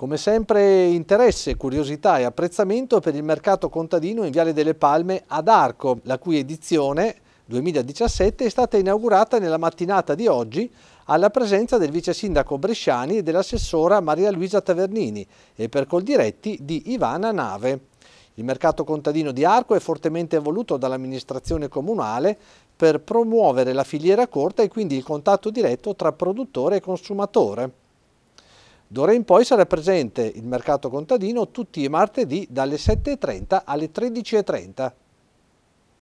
Come sempre interesse, curiosità e apprezzamento per il mercato contadino in Viale delle Palme ad Arco, la cui edizione 2017 è stata inaugurata nella mattinata di oggi alla presenza del vice sindaco Bresciani e dell'assessora Maria Luisa Tavernini e per col diretti di Ivana Nave. Il mercato contadino di Arco è fortemente voluto dall'amministrazione comunale per promuovere la filiera corta e quindi il contatto diretto tra produttore e consumatore. D'ora in poi sarà presente il mercato contadino tutti i martedì dalle 7.30 alle 13.30.